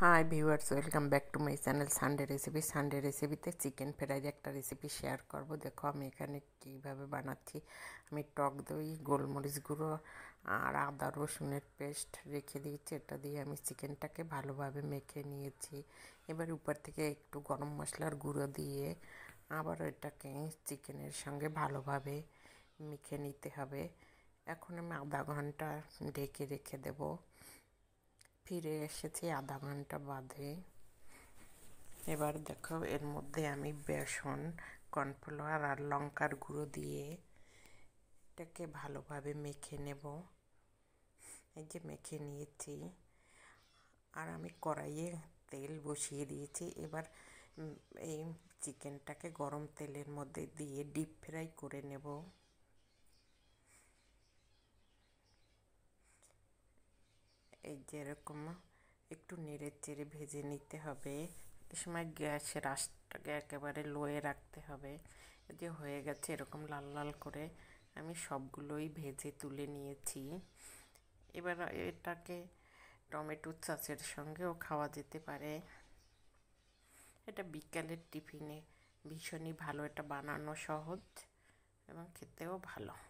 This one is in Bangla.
high viewers welcome back to my channel Sunday recipe Sunday রেসিপিতে চিকেন ফ্রাইড একটা রেসিপি শেয়ার করব দেখো আমি এখানে কীভাবে বানাচ্ছি আমি টক দই গোলমরিচ গুঁড়ো আর আদা রসুনের পেস্ট রেখে দিয়েছি এটা দিয়ে আমি চিকেনটাকে ভালোভাবে মেখে নিয়েছি এবার উপর থেকে একটু গরম মশলার গুঁড়ো দিয়ে আবার এটাকে চিকেনের সঙ্গে ভালোভাবে মেখে নিতে হবে এখন আমি আধা ঘন্টা ঢেকে রেখে দেবো ফিরে এসেছি আধা ঘন্টা বাদে এবার দেখো এর মধ্যে আমি বেসন কর্নফ্লাওয়ার আর লঙ্কার গুঁড়ো দিয়ে এটাকে ভালোভাবে মেখে নেব এই যে মেখে নিয়েছি আর আমি কড়াইয়ে তেল বসিয়ে দিয়েছি এবার এই চিকেনটাকে গরম তেলের মধ্যে দিয়ে ডিপ ফ্রাই করে নেব এই যেরকম একটু নেড়ে চেড়ে ভেজে নিতে হবে এ সময় গ্যাসে রাসটাকে একেবারে লোয়ে রাখতে হবে যে হয়ে গেছে এরকম লাল লাল করে আমি সবগুলোই ভেজে তুলে নিয়েছি এবার এটাকে টমেটো চাষের সঙ্গেও খাওয়া যেতে পারে এটা বিকালের টিফিনে ভীষণই ভালো এটা বানানো সহজ এবং খেতেও ভালো